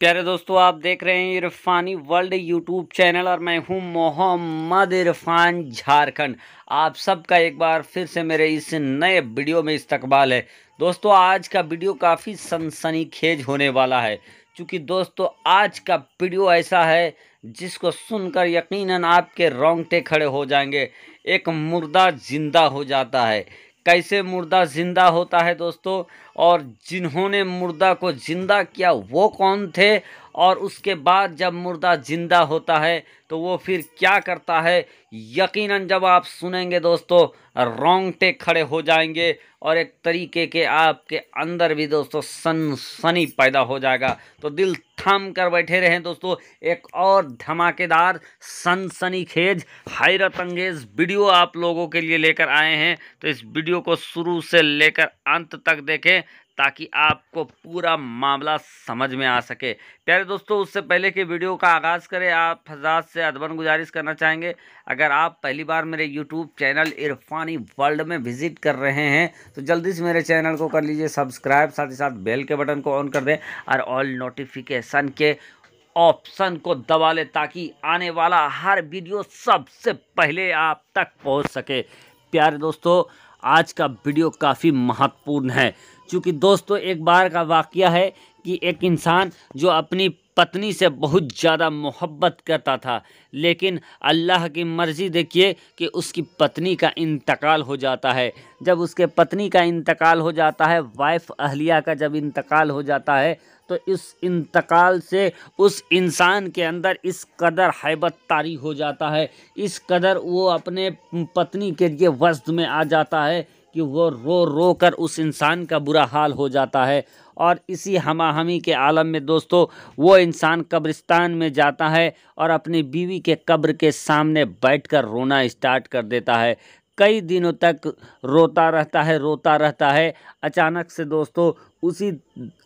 प्यारे दोस्तों आप देख रहे हैं इरफानी वर्ल्ड यूट्यूब चैनल और मैं हूं मोहम्मद इरफान झारखंड आप सबका एक बार फिर से मेरे इस नए वीडियो में इस्तकबाल है दोस्तों आज का वीडियो काफ़ी सनसनीखेज होने वाला है क्योंकि दोस्तों आज का वीडियो ऐसा है जिसको सुनकर यकीनन आपके रोंगटे खड़े हो जाएंगे एक मुर्दा जिंदा हो जाता है कैसे मुर्दा ज़िंदा होता है दोस्तों और जिन्होंने मुर्दा को ज़िंदा किया वो कौन थे और उसके बाद जब मुर्दा ज़िंदा होता है तो वो फिर क्या करता है यकीनन जब आप सुनेंगे दोस्तों रोंगटे खड़े हो जाएंगे और एक तरीके के आपके अंदर भी दोस्तों सनसनी पैदा हो जाएगा तो दिल थम कर बैठे रहे दोस्तों एक और धमाकेदार सनसनीखेज हैरत अंगेज वीडियो आप लोगों के लिए लेकर आए हैं तो इस वीडियो को शुरू से लेकर अंत तक देखें ताकि आपको पूरा मामला समझ में आ सके प्यारे दोस्तों उससे पहले के वीडियो का आगाज़ करें आप हजार से अदबन गुजारिश करना चाहेंगे अगर आप पहली बार मेरे यूट्यूब चैनल इरफानी वर्ल्ड में विज़िट कर रहे हैं तो जल्दी से मेरे चैनल को कर लीजिए सब्सक्राइब साथ ही साथ बेल के बटन को ऑन कर दें और ऑल नोटिफिकेशन के ऑप्शन को दबा लें ताकि आने वाला हर वीडियो सबसे पहले आप तक पहुँच सके प्यारे दोस्तों आज का वीडियो काफ़ी महत्वपूर्ण है क्योंकि दोस्तों एक बार का वाक्य है कि एक इंसान जो अपनी पत्नी से बहुत ज़्यादा मोहब्बत करता था लेकिन अल्लाह की मर्ज़ी देखिए कि उसकी पत्नी का इंतकाल हो जाता है जब उसके पत्नी का इंतकाल हो जाता है वाइफ़ अहलिया का जब इंतकाल हो जाता है तो इस इंतकाल से उस इंसान के अंदर इस कदर हैबत तारी हो जाता है इस कदर वो अपने पत्नी के लिए वज्द में आ जाता है कि वो रो रो कर उस इंसान का बुरा हाल हो जाता है और इसी हमाहमी के आलम में दोस्तों वो इंसान कब्रिस्तान में जाता है और अपनी बीवी के कब्र के सामने बैठकर रोना स्टार्ट कर देता है कई दिनों तक रोता रहता है रोता रहता है अचानक से दोस्तों उसी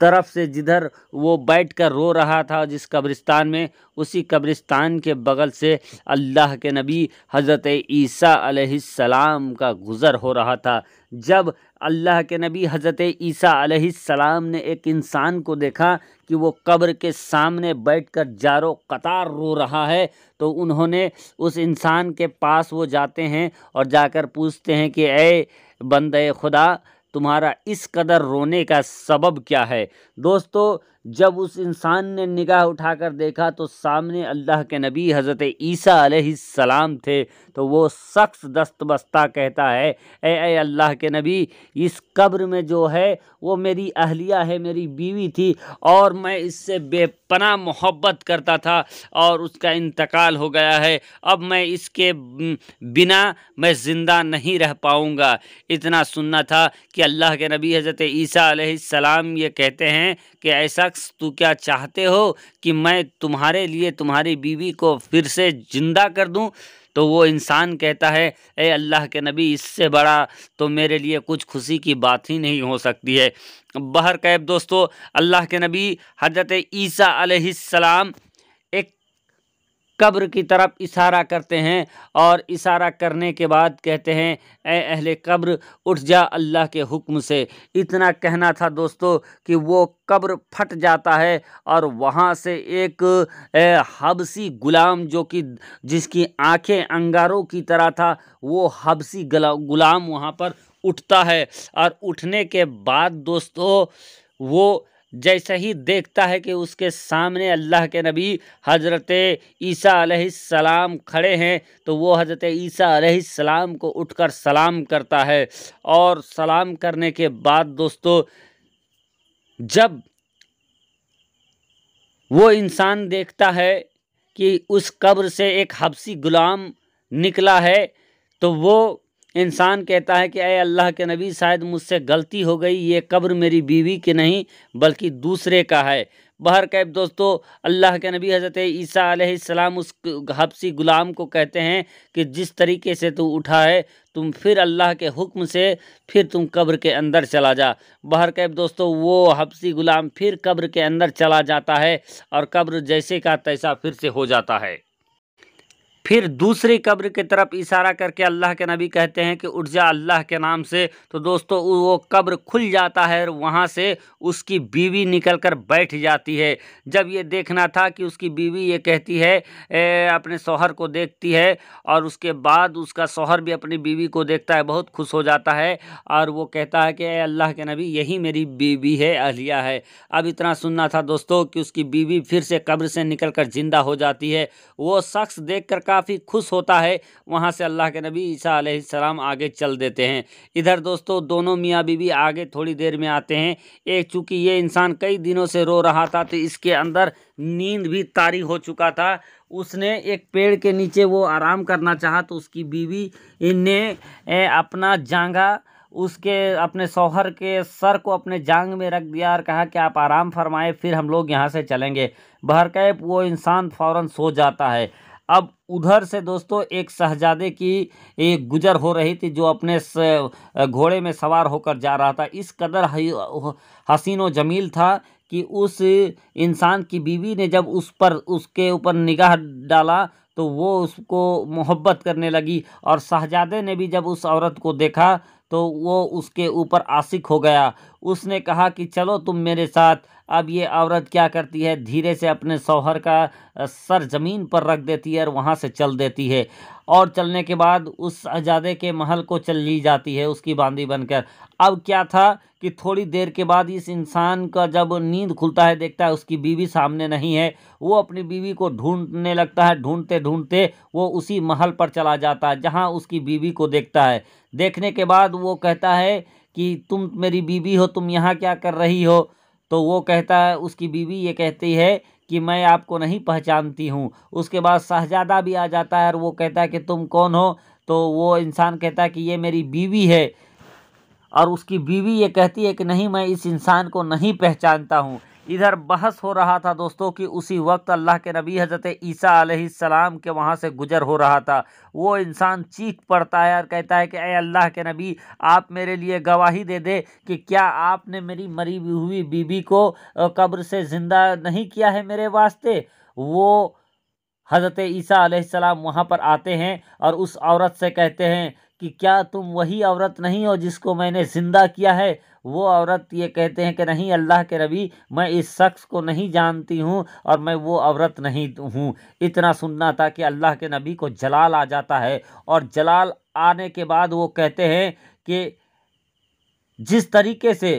तरफ से जिधर वो बैठ कर रो रहा था जिस कब्रिस्तान में उसी कब्रिस्तान के बगल से अल्लाह के नबी हज़रत ईसा अलैहिस्सलाम का गुज़र हो रहा था जब अल्लाह के नबी हज़रत ईसा अलैहिस्सलाम ने एक इंसान को देखा कि वो कब्र के सामने बैठकर जारो कतार रो रहा है तो उन्होंने उस इंसान के पास वो जाते हैं और जाकर पूछते हैं कि ए बंद खुदा तुम्हारा इस कदर रोने का सबब क्या है दोस्तों जब उस इंसान ने निगाह उठाकर देखा तो सामने अल्लाह के नबी हज़रत ईसा सलाम थे तो वो शख्स दस्तबस्ता कहता है ए ए अल्लाह के नबी इस कब्र में जो है वो मेरी अहलिया है मेरी बीवी थी और मैं इससे बेपना मोहब्बत करता था और उसका इंतकाल हो गया है अब मैं इसके बिना मैं ज़िंदा नहीं रह पाऊँगा इतना सुनना था कि अल्लाह के नबी हज़रत ईसा सलाम ये कहते हैं कि ऐसा शख्स तू क्या चाहते हो कि मैं तुम्हारे लिए तुम्हारी बीवी को फिर से ज़िंदा कर दूँ तो वो इंसान कहता है ए अल्लाह के नबी इससे बड़ा तो मेरे लिए कुछ खुशी की बात ही नहीं हो सकती है बहर कैब दोस्तों अल्लाह के नबी हजरत ईसा सलाम कब्र की तरफ इशारा करते हैं और इशारा करने के बाद कहते हैं ए अहले कब्र उठ जा अल्लाह के हुक्म से इतना कहना था दोस्तों कि वो कब्र फट जाता है और वहाँ से एक हबसी गुलाम जो कि जिसकी आंखें अंगारों की तरह था वो हबसी गुलाम वहाँ पर उठता है और उठने के बाद दोस्तों वो जैसे ही देखता है कि उसके सामने अल्लाह के नबी हज़रत ईसा सलाम खड़े हैं तो वो हज़रत ईसा सलाम को उठकर सलाम करता है और सलाम करने के बाद दोस्तों जब वो इंसान देखता है कि उस कब्र से एक हबसी गुलाम निकला है तो वो इंसान कहता है कि अय अल्लाह के नबी शायद मुझसे गलती हो गई ये कब्र मेरी बीवी की नहीं बल्कि दूसरे का है बहर कैब दोस्तों अल्लाह के नबी हज़रत ईसा सलाम उस हबसी गुलाम को कहते हैं कि जिस तरीके से तू उठा है तुम फिर अल्लाह के हुक्म से फिर तुम कब्र के अंदर चला जा बहर कैब दोस्तों वो हबसी गुलाम फिर कब्र के अंदर चला जाता है और कब्र जैसे का तैसा फिर से हो जाता है फिर दूसरी कब्र की तरफ इशारा करके अल्लाह के नबी कहते हैं कि उठ जा अल्लाह के नाम से तो दोस्तों वो कब्र खुल जाता है और वहाँ से उसकी बीवी निकल कर बैठ जाती है जब ये देखना था कि उसकी बीवी ये कहती है ए, अपने शोहर को देखती है और उसके बाद उसका शोहर भी अपनी बीवी को देखता है बहुत खुश हो जाता है और वो कहता है कि अल्लाह के नबी यही मेरी बीवी है अहलिया है अब इतना सुनना था दोस्तों कि उसकी बीवी फिर से कब्र से निकल कर ज़िंदा हो जाती है वो शख्स देख कर काफ़ी खुश होता है वहाँ से अल्लाह के नबी ईसा सलाम आगे चल देते हैं इधर दोस्तों दोनों मियाँ बीबी आगे थोड़ी देर में आते हैं एक चूँकि ये इंसान कई दिनों से रो रहा था तो इसके अंदर नींद भी तारी हो चुका था उसने एक पेड़ के नीचे वो आराम करना चाहा तो उसकी बीवी ने अपना जांगा उसके अपने शौहर के सर को अपने जांग में रख दिया और कहा कि आप आराम फरमाएं फिर हम लोग यहाँ से चलेंगे बहरकैब वो इंसान फ़ौरन सो जाता है अब उधर से दोस्तों एक शहजादे की एक गुजर हो रही थी जो अपने घोड़े में सवार होकर जा रहा था इस कदर हसीनो जमील था कि उस इंसान की बीवी ने जब उस पर उसके ऊपर निगाह डाला तो वो उसको मोहब्बत करने लगी और शहजादे ने भी जब उस औरत को देखा तो वो उसके ऊपर आशिक हो गया उसने कहा कि चलो तुम मेरे साथ अब ये औरत क्या करती है धीरे से अपने शौहर का सर ज़मीन पर रख देती है और वहाँ से चल देती है और चलने के बाद उस आजादे के महल को चल ली जाती है उसकी बांदी बनकर अब क्या था कि थोड़ी देर के बाद इस इंसान का जब नींद खुलता है देखता है उसकी बीवी सामने नहीं है वो अपनी बीवी को ढूंढने लगता है ढूंढते ढूंढते वो उसी महल पर चला जाता है जहाँ उसकी बीवी को देखता है देखने के बाद वो कहता है कि तुम मेरी बीवी हो तुम यहाँ क्या कर रही हो तो वो कहता है उसकी बीवी ये कहती है कि मैं आपको नहीं पहचानती हूँ उसके बाद शहजादा भी आ जाता है और वो कहता है कि तुम कौन हो तो वो इंसान कहता है कि ये मेरी बीवी है और उसकी बीवी ये कहती है कि नहीं मैं इस इंसान को नहीं पहचानता हूँ इधर बहस हो रहा था दोस्तों कि उसी वक्त अल्लाह के नबी हज़रत ईसा सलाम के वहाँ से गुजर हो रहा था वो इंसान चीख पड़ता है और कहता है कि अय अल्लाह के नबी आप मेरे लिए गवाही दे दे कि क्या आपने मेरी मरी हुई बीबी को कब्र से ज़िंदा नहीं किया है मेरे वास्ते वो हज़रत ईसा सलाम वहाँ पर आते हैं और उस औरत से कहते हैं कि क्या तुम वही औरत नहीं हो जिसको मैंने ज़िंदा किया है वो औरत ये कहते हैं कि नहीं अल्लाह के रबी मैं इस शख्स को नहीं जानती हूँ और मैं वो औरत नहीं हूँ इतना सुनना था कि अल्लाह के नबी को जलाल आ जाता है और जलाल आने के बाद वो कहते हैं कि जिस तरीके से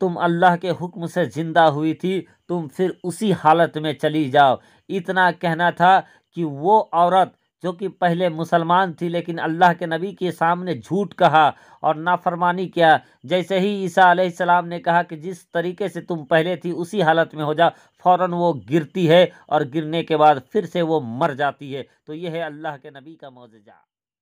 तुम अल्लाह के हुक्म से ज़िंदा हुई थी तुम फिर उसी हालत में चली जाओ इतना कहना था कि वो औरत जो कि पहले मुसलमान थी लेकिन अल्लाह के नबी के सामने झूठ कहा और नाफरमानी किया जैसे ही ईसा सलाम ने कहा कि जिस तरीके से तुम पहले थी उसी हालत में हो जा फ़ौर वो गिरती है और गिरने के बाद फिर से वो मर जाती है तो यह है अल्लाह के नबी का मोजा